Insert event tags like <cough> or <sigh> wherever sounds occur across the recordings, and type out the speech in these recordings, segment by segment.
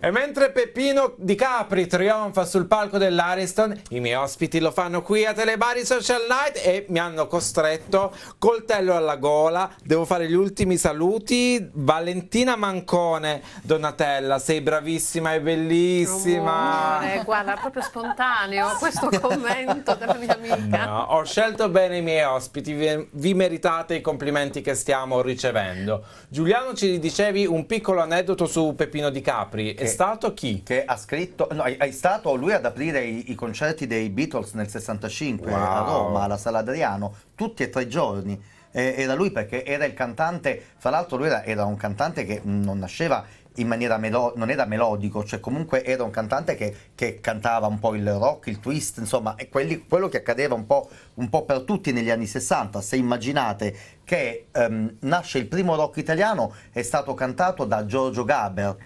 E mentre Peppino Di Capri trionfa sul palco dell'Ariston, i miei ospiti lo fanno qui a Telebari Social Night e mi hanno costretto coltello alla gola. Devo fare gli ultimi saluti. Valentina Mancone, Donatella, sei bravissima e bellissima. Amore, oh, eh, guarda, proprio spontaneo questo <laughs> commento della mia amica. No, ho scelto bene i miei ospiti, vi, meritate i complimenti che stiamo ricevendo. Giuliano ci dicevi un piccolo aneddoto su Peppino Di Capri. Che stato chi? Che ha scritto, no, è, è stato lui ad aprire i, i, concerti dei Beatles nel 65 wow. a Roma, alla Sala Adriano, tutti e tre i giorni. Eh, era lui perché era il cantante, fra l'altro lui era, era un cantante che non nasceva in maniera melo- non era melodico, cioè comunque era un cantante che, che cantava un po' il rock, il twist, insomma, quelli, quello che accadeva un po', un po', per tutti negli anni 60. Se immaginate che um, nasce il primo rock italiano, è stato cantato da Giorgio Gaber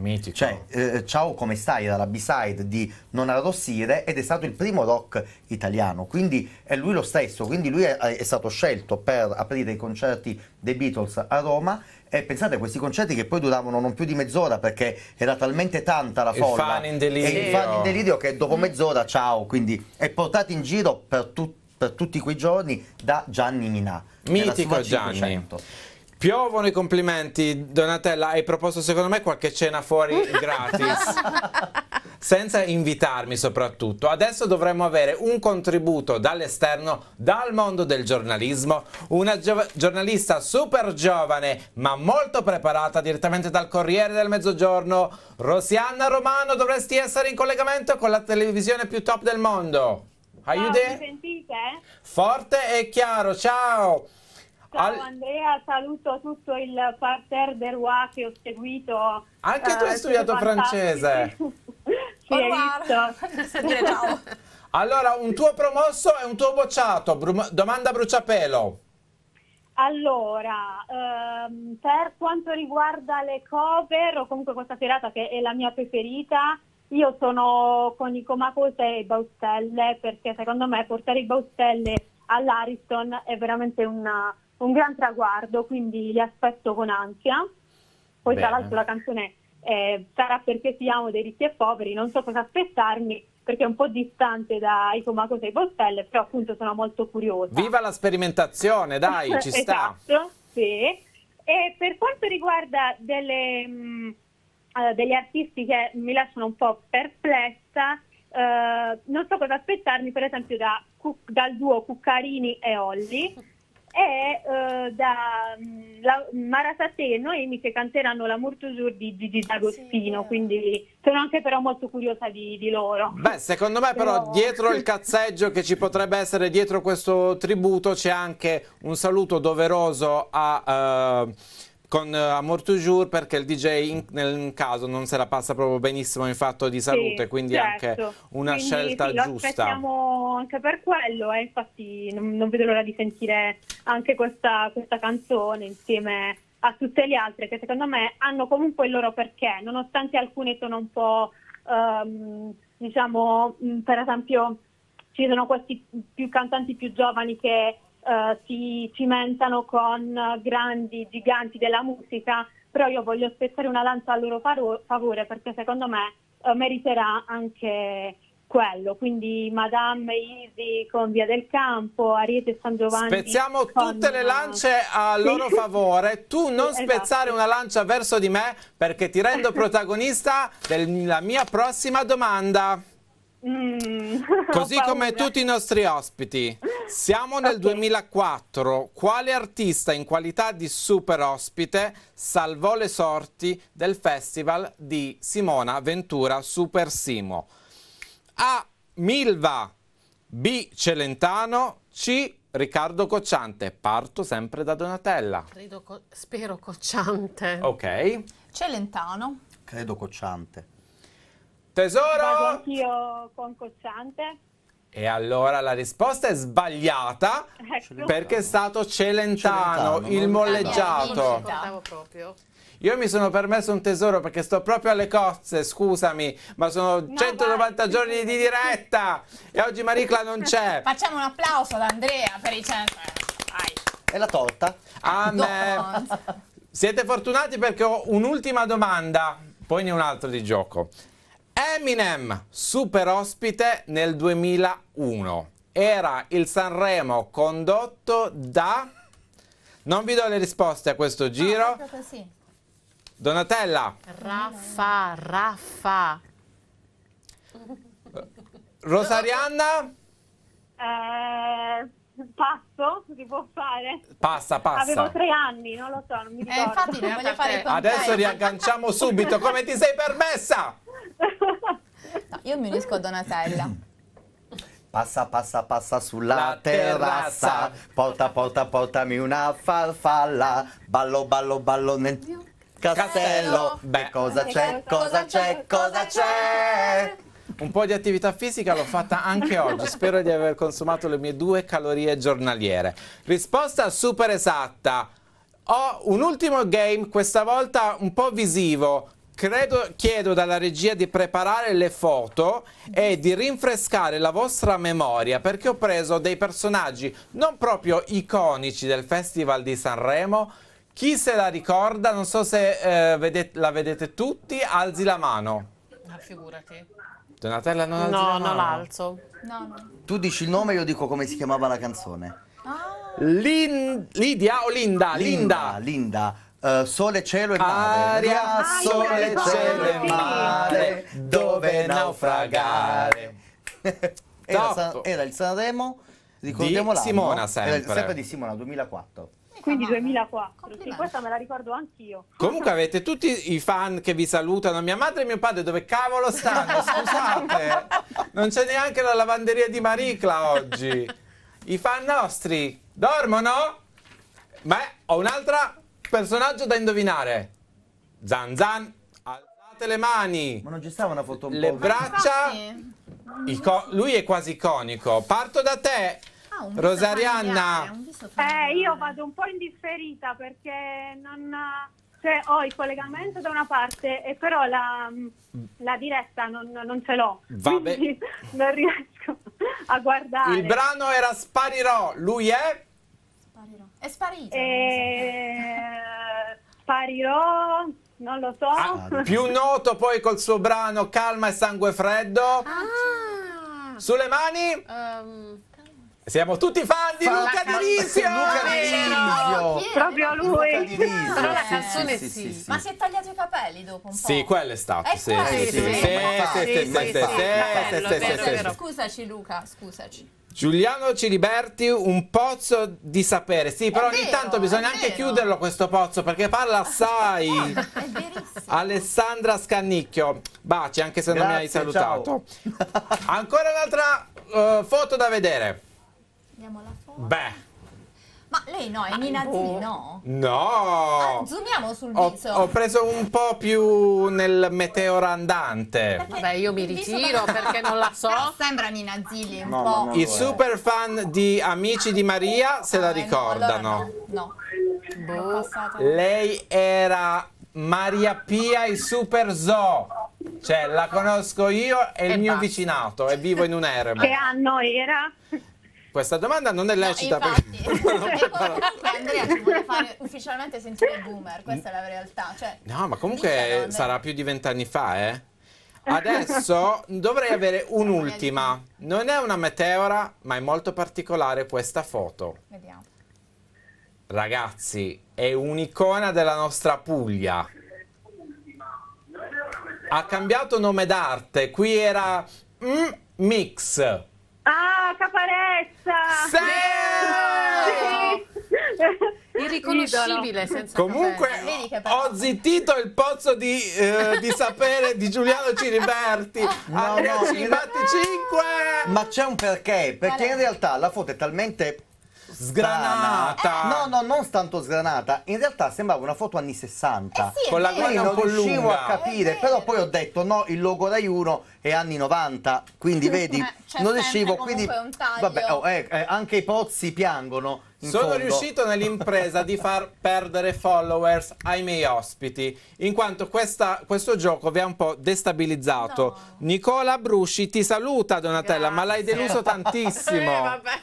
Mitico. Cioè, eh, Ciao come stai dalla B-side di Non arrossire ed è stato il primo rock italiano, quindi è lui lo stesso, quindi lui è, è stato scelto per aprire i concerti dei Beatles a Roma e pensate a questi concerti che poi duravano non più di mezz'ora perché era talmente tanta la folla. Fan in delirio. E fan in delirio che dopo mm. mezz'ora ciao, quindi è portato in giro per, tu, per tutti quei giorni da Gianni Minà. Mitico Gianni. 500. Piovono i complimenti, Donatella, hai proposto secondo me qualche cena fuori <laughs> gratis. Senza invitarmi soprattutto. Adesso dovremmo avere un contributo dall'esterno, dal mondo del giornalismo, una gio giornalista super giovane ma molto preparata direttamente dal Corriere del Mezzogiorno. Rosianna Romano, dovresti essere in collegamento con la televisione più top del mondo. Are Ciao, ah, mi sentite? Forte e chiaro, ciao! ciao! Ciao Al... Andrea, saluto tutto il parterre del Roi che ho seguito. Anche tu hai eh, studiato francese. sì, <laughs> hai visto. <laughs> allora, un tuo promosso e un tuo bocciato. Bru domanda bruciapelo. Allora, ehm, per quanto riguarda le cover, o comunque questa serata che è la mia preferita, io sono con i Comacose e i Baustelle, perché secondo me portare i Baustelle all'Ariston è veramente una, un gran traguardo, quindi li aspetto con ansia. Poi Bene. tra l'altro la canzone eh, sarà perché siamo dei ricchi e poveri, non so cosa aspettarmi perché è un po' distante dai Icomaco 6 Postelle, però appunto sono molto curiosa. Viva la sperimentazione, dai, <laughs> ci sta! esatto, sì. E per quanto riguarda delle, mh, mm, eh, degli artisti che mi lasciano un po' perplessa, eh, non so cosa aspettarmi per esempio da dal duo Cuccarini e Olli e eh, da mm, la, Marasate e Noemi che canteranno la Murtusur di Gigi D'Agostino, sì, quindi sono anche però molto curiosa di, di loro. Beh, secondo me però, però dietro il cazzeggio che ci potrebbe essere dietro questo tributo c'è anche un saluto doveroso a... Uh, con eh, Amor Toujours perché il DJ in, nel caso non se la passa proprio benissimo in fatto di salute, sì, quindi certo. anche una quindi, scelta sì, giusta. Lo aspettiamo anche per quello eh, infatti non, non, vedo l'ora di sentire anche questa, questa canzone insieme a tutte le altre che secondo me hanno comunque il loro perché, nonostante alcune sono un po', um, diciamo, mm, per esempio ci sono questi più cantanti più giovani che eh, si cimentano con grandi giganti della musica, però io voglio spezzare una lancia a loro favore perché secondo me eh, meriterà anche quello, quindi Madame Easy con Via del Campo, Ariete San Giovanni. Spezziamo con... tutte le lance a eh, loro favore, tu non esatto. spezzare una lancia verso di me perché ti rendo <laughs> protagonista della mia prossima domanda. Mm. <laughs> Così come tutti i nostri ospiti. Siamo nel okay. 2004. Quale artista in qualità di super ospite salvò le sorti del festival di Simona Ventura Super Simo? A. Milva, B. Celentano, C. Riccardo Cocciante. Parto sempre da Donatella. Credo, co spero Cocciante. Ok. Celentano. Credo Cocciante. Tesoro! Vado anch'io con Cocciante. E allora la risposta è sbagliata ecco. perché è stato Celentano, Celentano il molleggiato. No, io mi sono permesso un tesoro perché sto proprio alle cozze, scusami, ma sono 190 vai. giorni di diretta <laughs> e oggi Maricla non c'è. Facciamo un applauso ad Andrea per i 100. Eh, vai. E la torta? A me. Siete fortunati perché ho un'ultima domanda, poi ne un altro di gioco. Eminem, super ospite nel 2001. Era il Sanremo condotto da... Non vi do le risposte a questo giro. No, Donatella. Raffa, Raffa. <laughs> Rosarianna? Eh, passo, si può fare. Passa, passa. Avevo tre anni, non lo so, non mi ricordo. Eh, infatti non voglio fare il Adesso riagganciamo subito, come ti sei permessa? io mi unisco a Donatella. <coughs> Passa, passa, passa sulla terrazza, porta, porta, portami una farfalla, ballo, ballo, ballo nel castello, beh cosa c'è, cosa c'è, cosa c'è? Un po' di attività fisica l'ho fatta anche oggi, spero di aver consumato le mie due calorie giornaliere. Risposta super esatta. Ho un ultimo game, questa volta un po' visivo, Credo, chiedo dalla regia di preparare le foto e di rinfrescare la vostra memoria perché ho preso dei personaggi non proprio iconici del Festival di Sanremo. Chi se la ricorda, non so se eh, vedete, la vedete tutti, alzi la mano. Ma ah, figurati. Donatella non alzi no, la mano. No, Non l'alzo. No, no. Tu dici il nome, e io dico come si chiamava la canzone. Ah. Lin Lidia o Linda? Linda. Linda. Linda. Uh, sole, cielo e mare. Aria, ah, sole, cielo e mare, dove naufragare. Era, San, era il Sanremo, ricordiamo di Simona sempre. Era sempre di Simona, 2004 quindi 2004 sì, questa me la ricordo anch'io comunque avete tutti i fan che vi salutano mia madre e mio padre dove cavolo stanno <laughs> scusate non c'è neanche la lavanderia di Maricla oggi i fan nostri dormono beh ho un'altra Personaggio da indovinare. Zan Zan, alzate le mani. Ma non ci stava una foto un Le po'. braccia. lui è quasi iconico. Parto da te. Ah, Rosarianna. Eh, io vado un po' indifferita perché non... Cioè, ho il collegamento da una parte, e però la, la diretta non, non ce l'ho. Vabbè. Quindi <laughs> non riesco a guardare. Il brano era Sparirò. Lui è Sparirò. È sparito. E... Eh, Sparirò, non lo so. Ah, più noto poi col suo brano Calma e sangue freddo. Ah. Sulle mani? Um. Siamo tutti fan di Fa Luca Dilizio! Luca Dilizio! Proprio lui! Però la canzone sì, sì, sì. Ma si è tagliato i capelli dopo un po'? Sì, quello è stato. sì, sì, sì. Scusaci Luca, scusaci. Giuliano Ciliberti, un pozzo di sapere. Sì, però è ogni tanto bisogna anche chiuderlo questo pozzo perché parla <laughs> assai. è verissimo. Alessandra Scannicchio, baci anche se Grazie, non mi hai salutato. Ancora un'altra uh, foto da vedere. Andiamo alla foto. Beh. Ma lei no, è Nina boh. no? No! Ah, zoomiamo sul viso. Ho, ho, preso un po' più nel meteora andante. Perché Vabbè, io mi ritiro perché non la so. Sembra Nina Zilli un no, po'. No, I eh. super fan di Amici di Maria se la ricordano. Eh, no, allora no. no. Boh. Lei era Maria Pia il Super Zoo. Cioè, la conosco io e, e il mio basta. vicinato e vivo in un eremo. Che anno era? Questa domanda non è lecita no, infatti, per... <laughs> <laughs> Andrea ci vuole fare ufficialmente sentire boomer, questa è la realtà. Cioè, no, ma comunque sarà più di vent'anni fa, eh? Adesso dovrei avere un'ultima. Non è una meteora, ma è molto particolare questa foto. Vediamo. Ragazzi, è un'icona della nostra Puglia. Ha cambiato nome d'arte, qui era mm, Mix. Ah, Caparezza! Sì! sì! Irriconoscibile senza Comunque ho zittito il pozzo di, eh, di sapere di Giuliano Ciriberti no, no, 55! Ma c'è un perché, perché in realtà la foto è talmente sgranata. Eh, no, no, non tanto sgranata. In realtà sembrava una foto anni 60. Eh sì, con la guarda non riuscivo lunga. a capire, però poi ho detto no, il logo Rai 1 è anni 90, quindi eh, vedi, non riuscivo, quindi vabbè, oh, eh, eh, anche i pozzi piangono. Sono fondo. riuscito nell'impresa di far perdere followers ai miei ospiti, in quanto questa, questo gioco vi ha un po' destabilizzato. No. Nicola Brusci ti saluta Donatella, Grazie. ma l'hai deluso tantissimo. <laughs> eh, vabbè.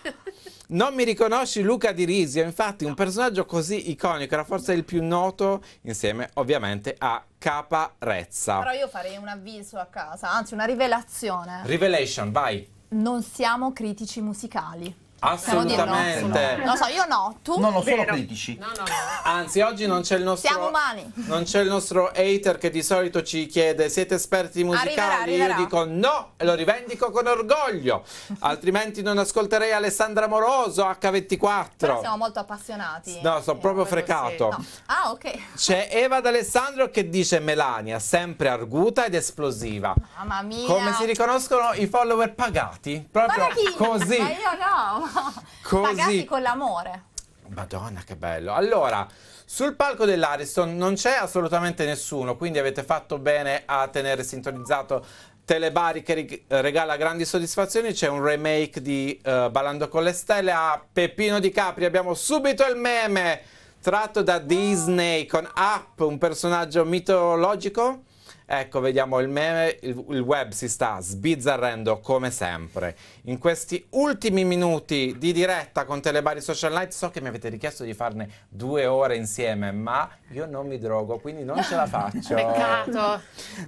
Non mi riconosci Luca Di Risio, infatti un personaggio così iconico era forse il più noto insieme ovviamente a Caparezza. Però io farei un avviso a casa, anzi una rivelazione. Revelation, vai. Non siamo critici musicali. Assolutamente. Non Lo so, io no, tu? Non lo sono critici. No, no, no. Anzi, oggi non c'è il nostro Siamo umani. Non c'è il nostro hater che di solito ci chiede "Siete esperti musicali?" Arriverà, arriverà. Io dico "No" e lo rivendico con orgoglio. Altrimenti non ascolterei Alessandra Moroso H24. Però siamo molto appassionati. No, sono eh, proprio frecato. Sì. No. Ah, ok. C'è Eva D'Alessandro che dice "Melania, sempre arguta ed esplosiva". Mamma mia. Come si riconoscono i follower pagati? Proprio così. Ma io no. <laughs> Così. Pagati con l'amore. Madonna che bello. Allora, sul palco dell'Ariston non c'è assolutamente nessuno, quindi avete fatto bene a tenere sintonizzato Telebari che regala grandi soddisfazioni, c'è un remake di uh, Ballando con le stelle a Peppino Di Capri, abbiamo subito il meme tratto da Disney con Up, un personaggio mitologico Ecco, vediamo il meme, il, il, web si sta sbizzarrendo come sempre. In questi ultimi minuti di diretta con Telebari Social Night so che mi avete richiesto di farne due ore insieme, ma io non mi drogo, quindi non ce la <laughs> faccio. Peccato.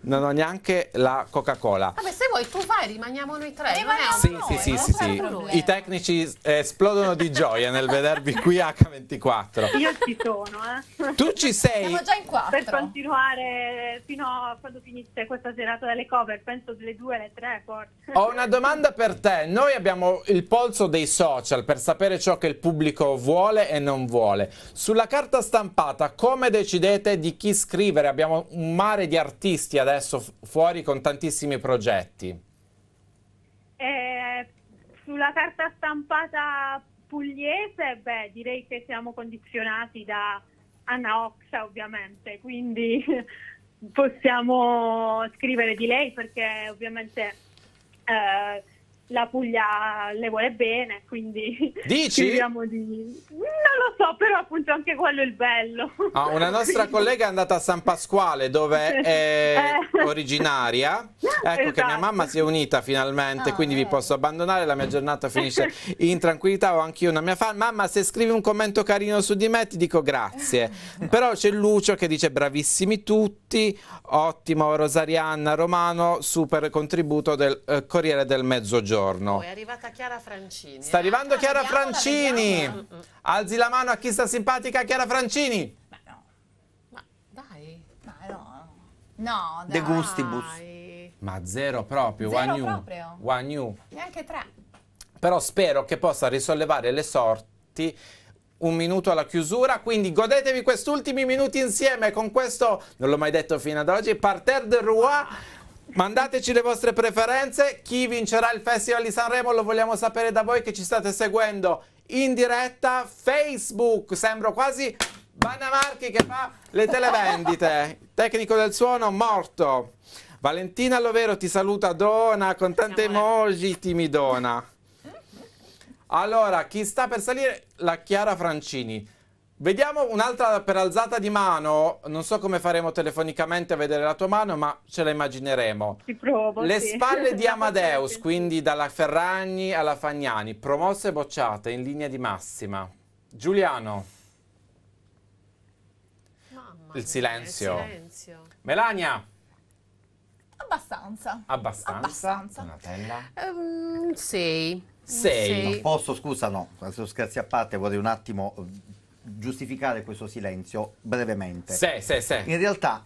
Non ho neanche la Coca-Cola. Vabbè, se poi tu vai, rimaniamo noi tre. Rimaniamo sì, noi, sì, sì, sì, I tecnici eh, esplodono di gioia nel vedervi qui H24. Io ci sono, eh. Tu ci sei. Siamo già in quattro. Per continuare fino a quando finisce questa serata delle cover, penso delle due alle tre, forse. Ho una domanda per te. Noi abbiamo il polso dei social per sapere ciò che il pubblico vuole e non vuole. Sulla carta stampata, come decidete di chi scrivere? Abbiamo un mare di artisti adesso fuori con tantissimi progetti sulla carta stampata pugliese, beh, direi che siamo condizionati da Anna Oxa, ovviamente, quindi <laughs> possiamo scrivere di lei perché ovviamente eh, la Puglia le vuole bene, quindi Dici? Di... Non lo so, però appunto anche quello è il bello. Ah, una nostra collega è andata a San Pasquale dove è <laughs> eh. originaria Ecco esatto. che mia esatto. mamma si è unita finalmente, ah, quindi eh. vi posso abbandonare, la mia giornata finisce <laughs> in tranquillità, ho anch'io una mia fan. Mamma, se scrivi un commento carino su di me ti dico grazie. Eh. Però c'è Lucio che dice bravissimi tutti, ottimo Rosarianna Romano, super contributo del eh, Corriere del Mezzogiorno. Oh, è arrivata Chiara Francini. Sta eh. arrivando ah, Chiara vediamola, Francini. Vediamola. Mm, mm. Alzi la mano a chi sta simpatica Chiara Francini. Ma no. Ma dai. no. dai. De gustibus. Ma zero proprio, zero one proprio. One you. Neanche tre. Però spero che possa risollevare le sorti un minuto alla chiusura, quindi godetevi questi ultimi minuti insieme con questo, non l'ho mai detto fino ad oggi, Parterre de Rouen. Mandateci le vostre preferenze, chi vincerà il Festival di Sanremo lo vogliamo sapere da voi che ci state seguendo in diretta Facebook, sembro quasi Vanna Marchi che fa le televendite, <laughs> tecnico del suono morto. Valentina Lovero ti saluta Dona con tante emoji timidona. Allora, chi sta per salire? La Chiara Francini. Vediamo un'altra per alzata di mano, non so come faremo telefonicamente a vedere la tua mano, ma ce la immagineremo. Ci provo. Le sì. spalle di <laughs> Amadeus, quindi dalla Ferragni alla Fagnani, promosse e bocciate in linea di massima. Giuliano. Mamma il silenzio. il silenzio. Melania. Abbastanza. Abbastanza. Abbastanza. Donatella? Um, sei. Sei. sei. posso, scusa, no, se scherzi a parte, vorrei un attimo eh, giustificare questo silenzio brevemente. Sì, sì, sì. In realtà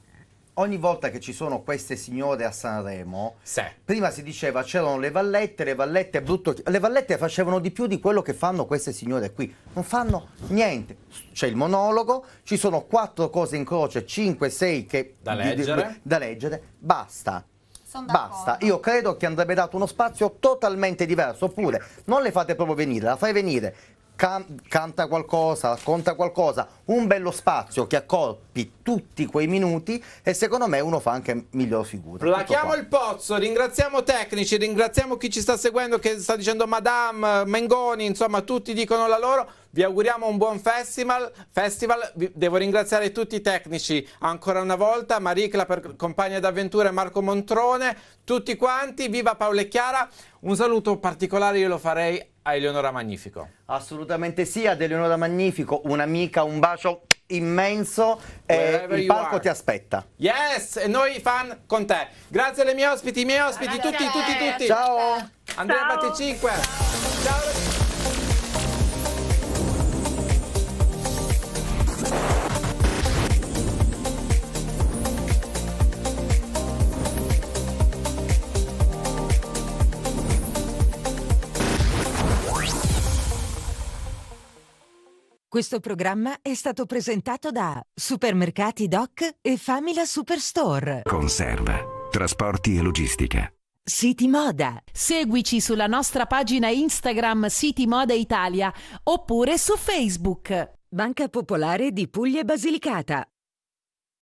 ogni volta che ci sono queste signore a Sanremo, sì. prima si diceva c'erano le vallette, le vallette brutto, le vallette facevano di più di quello che fanno queste signore qui, non fanno niente. C'è il monologo, ci sono quattro cose in croce, cinque, sei che da leggere. Di, da leggere, basta. Basta, io credo che andrebbe dato uno spazio totalmente diverso, oppure non le fate proprio venire, la fai venire, can canta qualcosa, racconta qualcosa, un bello spazio che accorpi tutti quei minuti e secondo me uno fa anche miglior figura. Plachiamo il pozzo, ringraziamo tecnici, ringraziamo chi ci sta seguendo che sta dicendo Madame, Mengoni, insomma tutti dicono la loro. Vi auguriamo un buon festival. festival. Devo ringraziare tutti i tecnici ancora una volta, Maricla per compagna d'avventura e Marco Montrone, tutti quanti. Viva Paolo e Chiara. Un saluto particolare io lo farei a Eleonora Magnifico. Assolutamente sì, ad Eleonora Magnifico, un'amica, un bacio immenso e eh, il palco are. ti aspetta. Yes, e noi fan con te. Grazie alle mie ospiti, i miei ospiti, tutti, tutti, tutti. Ciao. Andrea Batti 5. Ciao. Questo programma è stato presentato da Supermercati Doc e Famila Superstore. Conserva, trasporti e logistica. City Moda. Seguici sulla nostra pagina Instagram City Moda Italia oppure su Facebook. Banca Popolare di Puglia e Basilicata